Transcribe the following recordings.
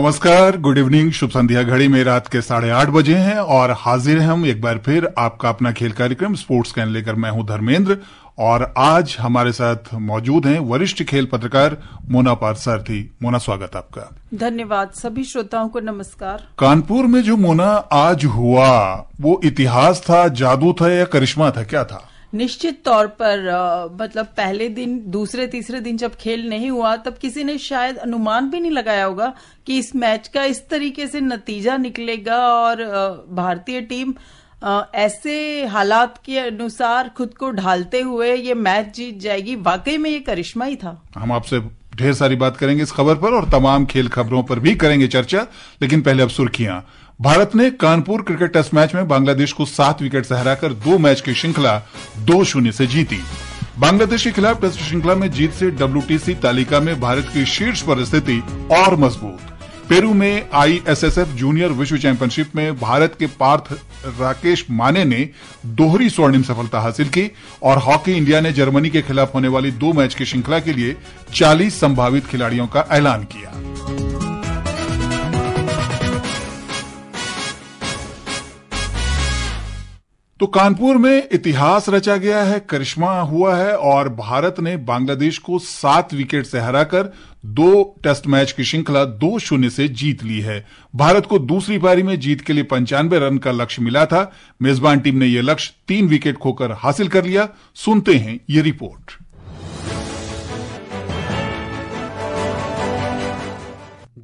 नमस्कार good evening शुभ संध्या घड़ी में रात के साढ़े आठ बजे हैं और हाजिर हैं हम एक बार फिर आपका अपना खेल कार्यक्रम स्पोर्ट्स कैन लेकर मैं हूं धर्मेंद्र और आज हमारे साथ मौजूद हैं वरिष्ठ खेल पत्रकार मोना थी मोना स्वागत आपका धन्यवाद सभी श्रोताओं को नमस्कार कानपुर में जो मोना आज हुआ वो इतिहास था जादू था या करिश्मा था क्या था निश्चित तौर पर मतलब पहले दिन दूसरे तीसरे दिन जब खेल नहीं हुआ तब किसी ने शायद अनुमान भी नहीं लगाया होगा कि इस मैच का इस तरीके से नतीजा निकलेगा और भारतीय टीम ऐसे हालात के अनुसार खुद को ढालते हुए ये मैच जीत जाएगी वाकई में ये करिश्मा ही था हम आपसे ढेर सारी बात करेंगे इस खबर पर और तमाम खेल खबरों पर भी करेंगे चर्चा लेकिन पहले अब सुर्खियां भारत ने कानपुर क्रिकेट टेस्ट मैच में बांग्लादेश को सात विकेट से हराकर दो मैच की श्रृंखला दो शून्य से जीती बांग्लादेश के खिलाफ टेस्ट श्रृंखला में जीत से डब्ल्यूटीसी तालिका में भारत की शीर्ष पर स्थिति और मजबूत पेरू में आईएसएसएफ जूनियर विश्व चैंपियनशिप में भारत के पार्थ राकेश माने ने दोहरी स्वर्णिम सफलता हासिल की और हॉकी इंडिया ने जर्मनी के खिलाफ होने वाली दो मैच की श्रृंखला के लिए 40 संभावित खिलाड़ियों का ऐलान किया तो कानपुर में इतिहास रचा गया है करिश्मा हुआ है और भारत ने बांग्लादेश को सात विकेट से हराकर दो टेस्ट मैच की श्रृंखला दो शून्य से जीत ली है भारत को दूसरी पारी में जीत के लिए पंचानवे रन का लक्ष्य मिला था मेजबान टीम ने यह लक्ष्य तीन विकेट खोकर हासिल कर लिया सुनते हैं ये रिपोर्ट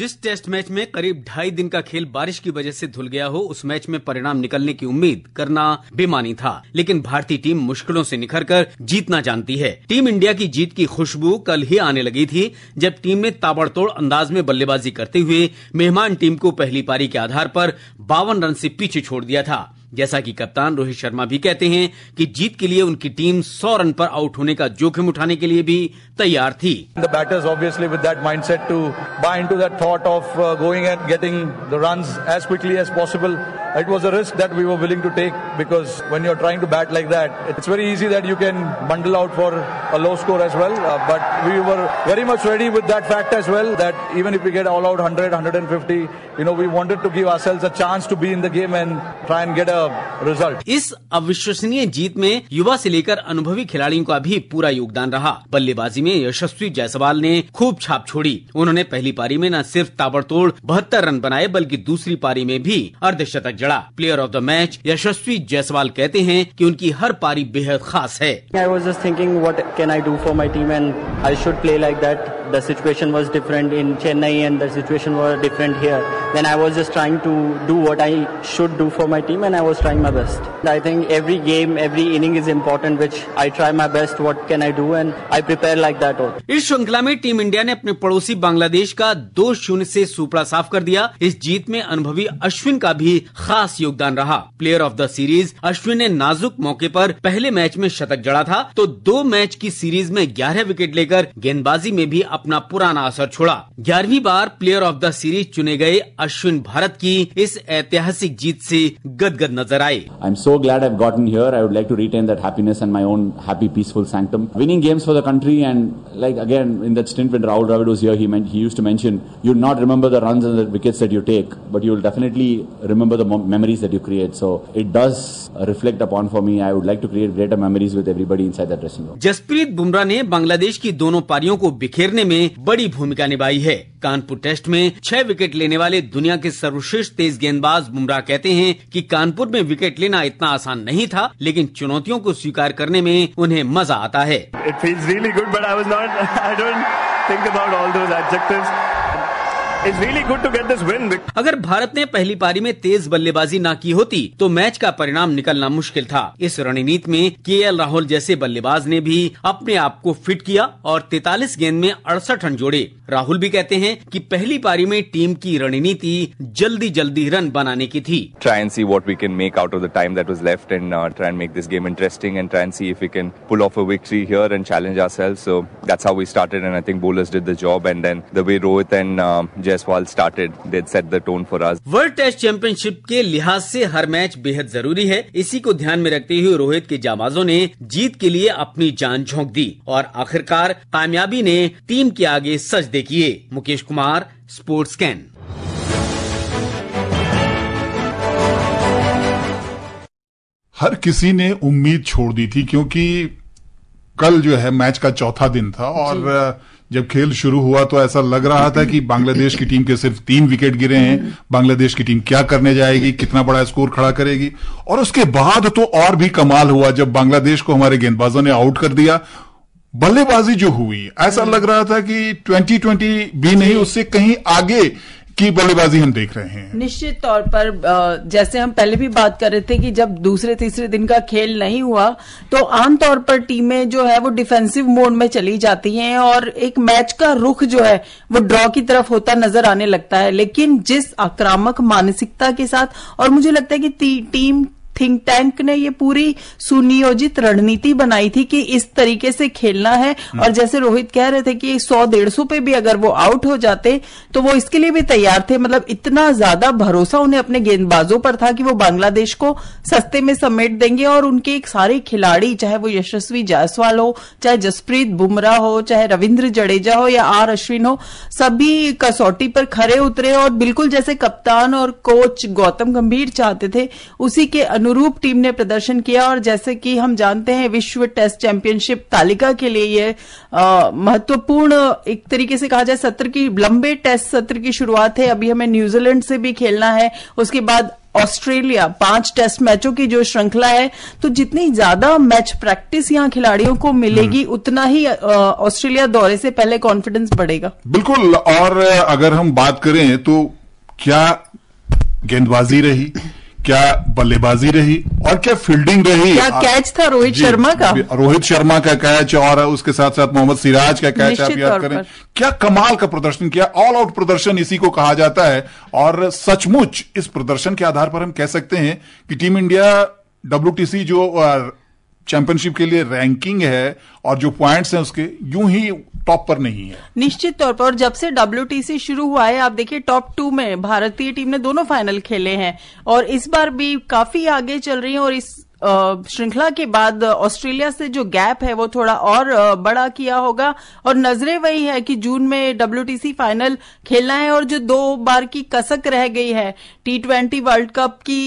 जिस टेस्ट मैच में करीब ढाई दिन का खेल बारिश की वजह से धुल गया हो उस मैच में परिणाम निकलने की उम्मीद करना बेमानी था लेकिन भारतीय टीम मुश्किलों से निखर कर जीतना जानती है टीम इंडिया की जीत की खुशबू कल ही आने लगी थी जब टीम ने ताबड़तोड़ अंदाज में बल्लेबाजी करते हुए मेहमान टीम को पहली पारी के आधार पर बावन रन से पीछे छोड़ दिया था जैसा कि कप्तान रोहित शर्मा भी कहते हैं कि जीत के लिए उनकी टीम 100 रन पर आउट होने का जोखिम उठाने के लिए भी तैयार थी with that mindset to buy into as quickly as possible it was a risk that we were willing to take because when you are trying to bat like that it's very easy that you can bundle out for a low score as well but we very much ready with that fact as well that even if we get all out 100 150 you know we wanted to give ourselves chance to be in the game and try and get a result इस अविश्वसनीय जीत में युवा से लेकर अनुभवी खिलाड़ियों का भी पूरा योगदान रहा बल्लेबाजी में यशस्वी जायसवाल ने खूब छाप छोड़ी उन्होंने पहली पारी में न सिर्फ ताबड़तोड़ बहत्तर रन बनाए बल्कि दूसरी पारी में भी अर्धशतक जड़ा player of the match Yashasvi Jaiswal कहते हैं की उनकी हर पारी बेहद खास है I was just thinking what can I do for my team and I should play like that the situation was different in Chennai and the situation was different here. Then I was just trying to do what I should do for my team and I was trying my best. I think every game, every inning is important which I try my best what can I do and I prepare like that. Also. इस श्रृंखला में team India ने अपने पड़ोसी बांग्लादेश का दो शून्य से सुपड़ा साफ कर दिया इस जीत में अनुभवी अश्विन का भी खास योगदान रहा player of the series Ashwin ने नाजुक मौके पर पहले मैच में शतक जड़ा था तो दो मैच की सीरीज में 11 विकेट लेकर गेंदबाजी में भी अपना पुराना असर छोड़ा ग्यारहवीं बार प्लेयर ऑफ द सीरीज चुने गए अश्विन भारत की इस ऐतिहासिक जीत से गदगद नजर आए I am so glad I in here I would like to retain that happiness and my own happy peaceful sanctum winning games for the country and like again in that stint with Rahul Dravid to mention you not remember the run wicket the you take but you definitely remember the memories you create so it does reflect upon for me I would like to create greater memories with everybody in the Jasprit Bumrah ने बांग्लादेश की दोनों पारियों को बिखेरने में बड़ी भूमिका निभाई है कानपुर टेस्ट में छह विकेट लेने वाले दुनिया के सर्वश्रेष्ठ तेज गेंदबाज बुमराह कहते हैं कि कानपुर में विकेट लेना इतना आसान नहीं था लेकिन चुनौतियों को स्वीकार करने में उन्हें मजा आता है अगर भारत ने पहली पारी में तेज बल्लेबाजी ना की होती तो मैच का परिणाम निकलना मुश्किल था इस रणनीति में के एल राहुल जैसे बल्लेबाज ने भी अपने आप को फिट किया और तैतालीस गेंद में अड़सठ रन जोड़े राहुल भी कहते हैं कि पहली पारी में टीम की रणनीति जल्दी जल्दी रन बनाने की थी try and see what we can make out of the time that was left and try and make this game interesting and try see if you can pull off a victory here and challenge our self so that's how we started and I think bowlers did the job and then the way Rohit and Jaiswal started that set the tone for us world test championship के लिहाज से हर match बेहद जरूरी है इसी को ध्यान में रखते हुए रोहित के जाबाजों ने जीत के लिए अपनी जान झोंक दी और आखिरकार कामयाबी ने टीम के आगे सजदे किए मुकेश कुमार स्पोर्ट्स कैन हर किसी ने उम्मीद छोड़ दी थी क्योंकि कल जो है मैच का चौथा दिन था और जब खेल शुरू हुआ तो ऐसा लग रहा था कि बांग्लादेश की टीम के सिर्फ तीन विकेट गिरे हैं बांग्लादेश की टीम क्या करने जाएगी कितना बड़ा स्कोर खड़ा करेगी और उसके बाद तो और भी कमाल हुआ जब बांग्लादेश को हमारे गेंदबाजों ने आउट कर दिया बल्लेबाजी जो हुई ऐसा लग रहा था कि 2020 भी नहीं उससे कहीं आगे की बल्लेबाजी हम देख रहे हैं निश्चित तौर पर जैसे हम पहले भी बात कर रहे थे कि जब दूसरे तीसरे दिन का खेल नहीं हुआ तो आमतौर पर टीमें जो है वो डिफेंसिव मोड में चली जाती हैं और एक मैच का रुख जो है वो ड्रॉ की तरफ होता नजर आने लगता है लेकिन जिस आक्रामक मानसिकता के साथ और मुझे लगता है कि टीम थिंक टैंक ने ये पूरी सुनियोजित रणनीति बनाई थी कि इस तरीके से खेलना है हम्म। और जैसे रोहित कह रहे थे कि सौ डेढ़ सौ पे भी अगर वो आउट हो जाते तो वो इसके लिए भी तैयार थे मतलब इतना ज्यादा भरोसा उन्हें अपने गेंदबाजों पर था कि वो बांग्लादेश को सस्ते में समेट देंगे और उनके एक सारे खिलाड़ी चाहे वो यशस्वी जायसवाल हो चाहे जसप्रीत बुमराह हो चाहे रविन्द्र जडेजा हो या आर अश्विन हो सभी कसौटी पर खड़े उतरे और बिल्कुल जैसे कप्तान और कोच गौतम गंभीर चाहते थे उसी के अनुसार अनुरूप टीम ने प्रदर्शन किया और जैसे कि हम जानते हैं विश्व टेस्ट चैंपियनशिप तालिका के लिए यह महत्वपूर्ण एक तरीके से कहा जाए सत्र की लंबे टेस्ट सत्र की शुरुआत है अभी हमें न्यूजीलैंड से भी खेलना है उसके बाद ऑस्ट्रेलिया पांच टेस्ट मैचों की जो श्रृंखला है तो जितनी ज्यादा मैच प्रैक्टिस यहाँ खिलाड़ियों को मिलेगी हम्म। उतना ही ऑस्ट्रेलिया दौरे से पहले कॉन्फिडेंस बढ़ेगा बिल्कुल और अगर हम बात करें तो क्या गेंदबाजी रही क्या बल्लेबाजी रही और क्या फील्डिंग रही क्या कैच था रोहित शर्मा का रोहित शर्मा का कैच और उसके साथ साथ मोहम्मद सिराज का कैच आप याद करें क्या कमाल का प्रदर्शन किया ऑल आउट प्रदर्शन इसी को कहा जाता है और सचमुच इस प्रदर्शन के आधार पर हम कह सकते हैं कि टीम इंडिया डब्ल्यू जो चैंपियनशिप के लिए रैंकिंग है और जो पॉइंट्स हैं उसके यूं ही टॉप पर नहीं है निश्चित तौर पर जब से डब्ल्यू शुरू हुआ है आप देखिए टॉप टू में भारतीय टीम ने दोनों फाइनल खेले हैं और इस बार भी काफी आगे चल रही है और इस श्रृंखला के बाद ऑस्ट्रेलिया से जो गैप है वो थोड़ा और बड़ा किया होगा और नजरें वही है कि जून में डब्ल्यूटीसी फाइनल खेलना है और जो दो बार की कसक रह गई है टी ट्वेंटी वर्ल्ड कप की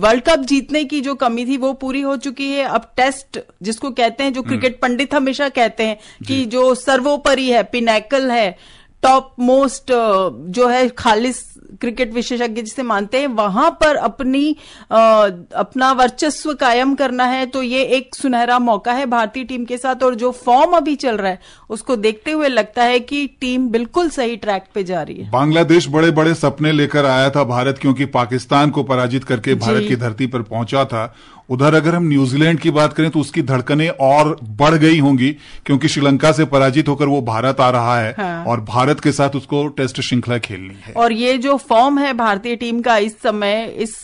वर्ल्ड कप जीतने की जो कमी थी वो पूरी हो चुकी है अब टेस्ट जिसको कहते हैं जो हम्म। क्रिकेट पंडित हमेशा कहते हैं कि जो सर्वोपरि है पिनेकल है टॉप मोस्ट uh, जो है खालिस क्रिकेट विशेषज्ञ जिसे मानते हैं वहां पर अपनी आ, uh, अपना वर्चस्व कायम करना है तो ये एक सुनहरा मौका है भारतीय टीम के साथ और जो फॉर्म अभी चल रहा है उसको देखते हुए लगता है कि टीम बिल्कुल सही ट्रैक पे जा रही है बांग्लादेश बड़े बड़े सपने लेकर आया था भारत क्योंकि पाकिस्तान को पराजित करके भारत की धरती पर पहुंचा था उधर अगर हम न्यूजीलैंड की बात करें तो उसकी धड़कने और बढ़ गई होंगी क्योंकि श्रीलंका से पराजित होकर वो भारत आ रहा है हाँ। और भारत के साथ उसको टेस्ट श्रृंखला खेलनी है और ये जो फॉर्म है भारतीय टीम का इस समय इस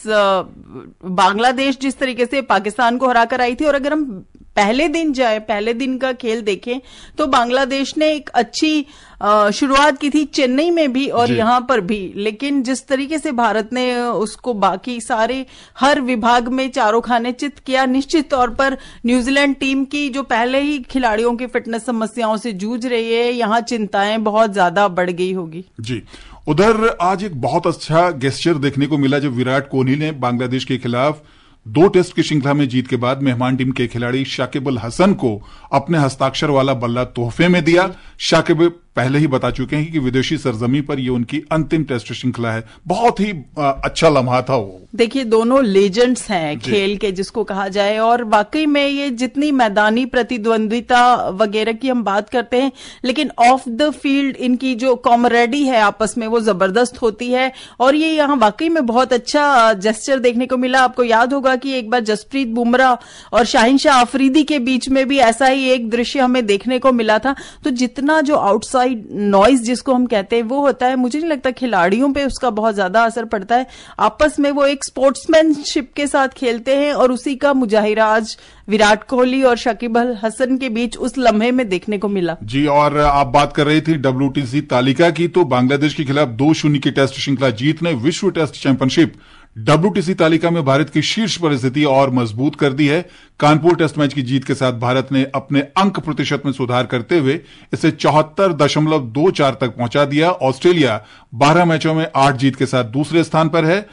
बांग्लादेश जिस तरीके से पाकिस्तान को हराकर आई थी और अगर हम पहले दिन जाए पहले दिन का खेल देखें तो बांग्लादेश ने एक अच्छी शुरुआत की थी चेन्नई में भी और यहाँ पर भी लेकिन जिस तरीके से भारत ने उसको बाकी सारे हर विभाग में चारों खाने चित किया निश्चित तौर पर न्यूजीलैंड टीम की जो पहले ही खिलाड़ियों की फिटनेस समस्याओं से जूझ रही है यहाँ चिंताएं बहुत ज्यादा बढ़ गई होगी जी उधर आज एक बहुत अच्छा गेस्चर देखने को मिला जब विराट कोहली ने बांग्लादेश के खिलाफ दो टेस्ट की श्रृंखला में जीत के बाद मेहमान टीम के खिलाड़ी शाकिब अल हसन को अपने हस्ताक्षर वाला बल्ला तोहफे में दिया शाकिब पहले ही बता चुके हैं कि विदेशी सरजमी पर ये उनकी अंतिम टेस्ट श्रृंखला है बहुत ही अच्छा लम्हा था वो देखिए दोनों लेजेंड्स हैं खेल के जिसको कहा जाए और वाकई में ये जितनी मैदानी प्रतिद्वंदिता वगैरह की हम बात करते हैं लेकिन ऑफ द फील्ड इनकी जो कॉमरेडी है आपस में वो जबरदस्त होती है और ये यहाँ वाकई में बहुत अच्छा जेस्टर देखने को मिला आपको याद होगा कि एक बार जसप्रीत बुमराह और शाहिन शाह आफरीदी के बीच में भी ऐसा ही एक दृश्य हमें देखने को मिला था तो जितना जो आउटसाइड आउटसाइड नॉइज जिसको हम कहते हैं वो होता है मुझे नहीं लगता खिलाड़ियों पे उसका बहुत ज्यादा असर पड़ता है आपस में वो एक स्पोर्ट्समैनशिप के साथ खेलते हैं और उसी का मुजाहिरा आज विराट कोहली और शकीब अल हसन के बीच उस लम्हे में देखने को मिला जी और आप बात कर रही थी डब्ल्यू तालिका की तो बांग्लादेश के खिलाफ दो शून्य की टेस्ट श्रृंखला जीत ने विश्व टेस्ट चैंपियनशिप डब्ल्यूटीसी तालिका में भारत की शीर्ष पर स्थिति और मजबूत कर दी है कानपुर टेस्ट मैच की जीत के साथ भारत ने अपने अंक प्रतिशत में सुधार करते हुए इसे चौहत्तर दशमलव दो चार तक पहुंचा दिया ऑस्ट्रेलिया बारह मैचों में आठ जीत के साथ दूसरे स्थान पर है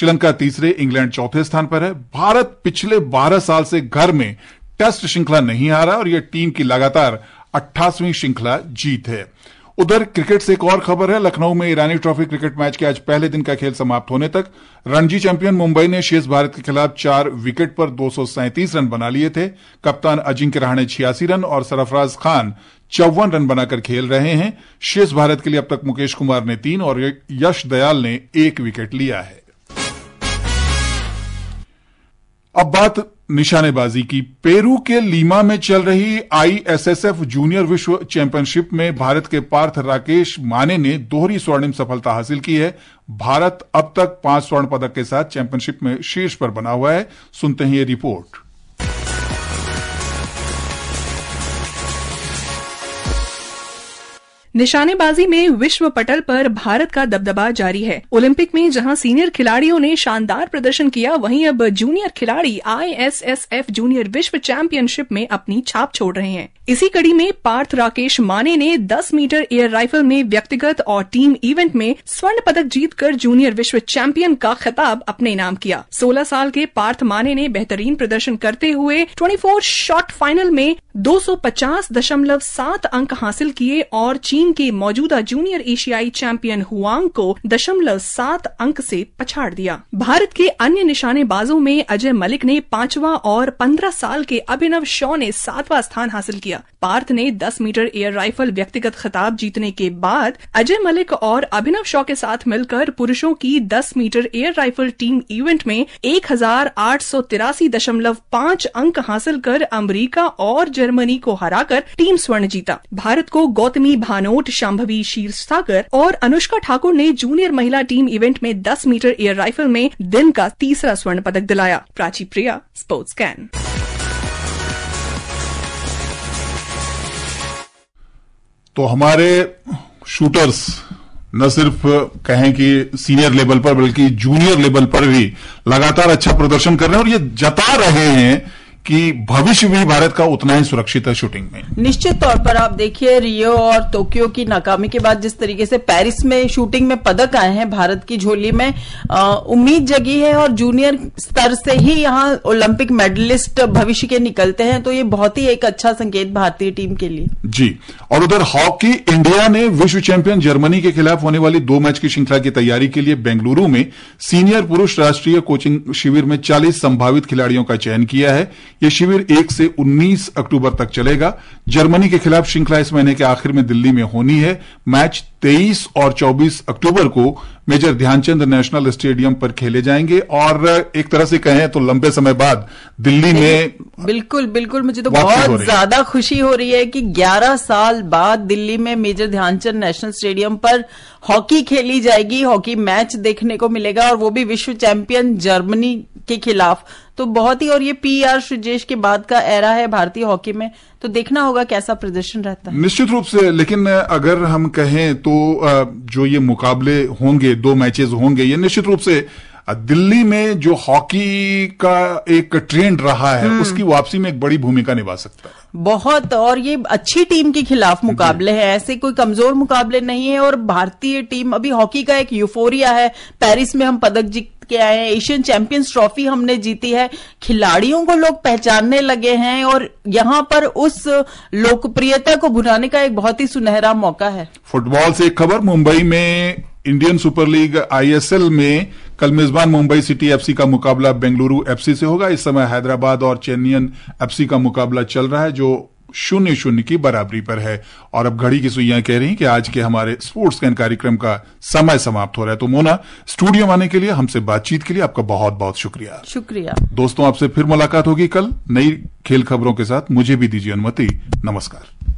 श्रीलंका तीसरे इंग्लैंड चौथे स्थान पर है भारत पिछले बारह साल से घर में टेस्ट श्रृंखला नहीं हारा और यह टीम की लगातार अट्ठासवीं श्रृंखला जीत है उधर क्रिकेट से एक और खबर है लखनऊ में ईरानी ट्रॉफी क्रिकेट मैच के आज पहले दिन का खेल समाप्त होने तक रणजी चैंपियन मुंबई ने शेष भारत के खिलाफ चार विकेट पर दो रन बना लिए थे कप्तान अजिंक्य रहाणे छियासी रन और सरफराज खान चौवन रन बनाकर खेल रहे हैं शेष भारत के लिए अब तक मुकेश कुमार ने तीन और यश दयाल ने एक विकेट लिया है अब बात निशानेबाजी की पेरू के लीमा में चल रही आईएसएसएफ जूनियर विश्व चैंपियनशिप में भारत के पार्थ राकेश माने ने दोहरी स्वर्णिम सफलता हासिल की है भारत अब तक पांच स्वर्ण पदक के साथ चैंपियनशिप में शीर्ष पर बना हुआ है सुनते हैं ये रिपोर्ट निशानेबाजी में विश्व पटल पर भारत का दबदबा जारी है ओलंपिक में जहां सीनियर खिलाड़ियों ने शानदार प्रदर्शन किया वहीं अब जूनियर खिलाड़ी आईएसएसएफ जूनियर विश्व चैंपियनशिप में अपनी छाप छोड़ रहे हैं इसी कड़ी में पार्थ राकेश माने ने 10 मीटर एयर राइफल में व्यक्तिगत और टीम इवेंट में स्वर्ण पदक जीतकर जूनियर विश्व चैंपियन का खिताब अपने नाम किया सोलह साल के पार्थ माने ने बेहतरीन प्रदर्शन करते हुए ट्वेंटी शॉट फाइनल में दो अंक हासिल किए और चीन चीन के मौजूदा जूनियर एशियाई चैंपियन हुआंग को दशमलव सात अंक से पछाड़ दिया भारत के अन्य निशानेबाजों में अजय मलिक ने पांचवा और पंद्रह साल के अभिनव शॉ ने सातवां स्थान हासिल किया पार्थ ने दस मीटर एयर राइफल व्यक्तिगत खिताब जीतने के बाद अजय मलिक और अभिनव शॉ के साथ मिलकर पुरुषों की 10 metre air rifle team event में एक अंक हासिल कर अमरीका और जर्मनी को हराकर टीम स्वर्ण जीता भारत को गौतमी भानो नोट शांभवी सागर और अनुष्का ठाकुर ने जूनियर महिला टीम इवेंट में 10 मीटर एयर राइफल में दिन का तीसरा स्वर्ण पदक दिलाया प्राची प्रिया स्पोर्ट्स कैन तो हमारे शूटर्स न सिर्फ कहें कि सीनियर लेवल पर बल्कि जूनियर लेवल पर भी लगातार अच्छा प्रदर्शन कर रहे हैं और ये जता रहे हैं कि भविष्य भी भारत का उतना ही सुरक्षित है शूटिंग में निश्चित तौर पर आप देखिए रियो और टोक्यो की नाकामी के बाद जिस तरीके से पेरिस में शूटिंग में पदक आए हैं भारत की झोली में उम्मीद जगी है और जूनियर स्तर से ही यहाँ ओलंपिक मेडलिस्ट भविष्य के निकलते हैं तो ये बहुत ही एक अच्छा संकेत भारतीय टीम के लिए जी और उधर हॉकी इंडिया ने विश्व चैंपियन जर्मनी के खिलाफ होने वाली दो मैच की श्रृंखला की तैयारी के लिए बेंगलुरु में सीनियर पुरुष राष्ट्रीय कोचिंग शिविर में चालीस संभावित खिलाड़ियों का चयन किया है ये शिविर एक से उन्नीस अक्टूबर तक चलेगा जर्मनी के खिलाफ श्रृंखला इस महीने के आखिर में दिल्ली में होनी है मैच तेईस और चौबीस अक्टूबर को मेजर ध्यानचंद नेशनल स्टेडियम पर खेले जाएंगे और एक तरह से कहें तो लंबे समय बाद दिल्ली में बिल्कुल बिल्कुल मुझे तो बहुत ज्यादा खुशी हो रही है कि 11 साल बाद दिल्ली में मेजर ध्यानचंद नेशनल स्टेडियम पर हॉकी खेली जाएगी हॉकी मैच देखने को मिलेगा और वो भी विश्व चैंपियन जर्मनी के खिलाफ तो बहुत ही और ये पी आर सुजेश के बाद का एरा है भारतीय हॉकी में तो देखना होगा कैसा प्रदर्शन रहता है निश्चित रूप से लेकिन अगर हम कहें तो जो ये मुकाबले होंगे दो मैचेस होंगे ये निश्चित रूप से दिल्ली में जो हॉकी का एक ट्रेंड रहा है हम्म। उसकी वापसी में एक बड़ी भूमिका निभा सकता है बहुत और ये अच्छी टीम के खिलाफ मुकाबले हैं ऐसे कोई कमजोर मुकाबले नहीं है और भारतीय टीम अभी हॉकी का एक यूफोरिया है पेरिस में हम पदक जीत किया है एशियन चैंपियंस ट्रॉफी हमने जीती है खिलाड़ियों को लोग पहचानने लगे हैं और यहाँ पर उस लोकप्रियता को भुनाने का एक बहुत ही सुनहरा मौका है फुटबॉल से एक खबर मुंबई में इंडियन सुपर लीग आईएसएल में कल मेजबान मुंबई सिटी एफसी का मुकाबला बेंगलुरु एफसी से होगा इस समय हैदराबाद और चेन्नईन एफसी का मुकाबला चल रहा है जो शून्य शून्य की बराबरी पर है और अब घड़ी की सुइयां कह रही हैं कि आज के हमारे स्पोर्ट्स कैन कार्यक्रम का समय समाप्त हो रहा है तो मोना स्टूडियो आने के लिए हमसे बातचीत के लिए आपका बहुत बहुत शुक्रिया शुक्रिया दोस्तों आपसे फिर मुलाकात होगी कल नई खेल खबरों के साथ मुझे भी दीजिए अनुमति नमस्कार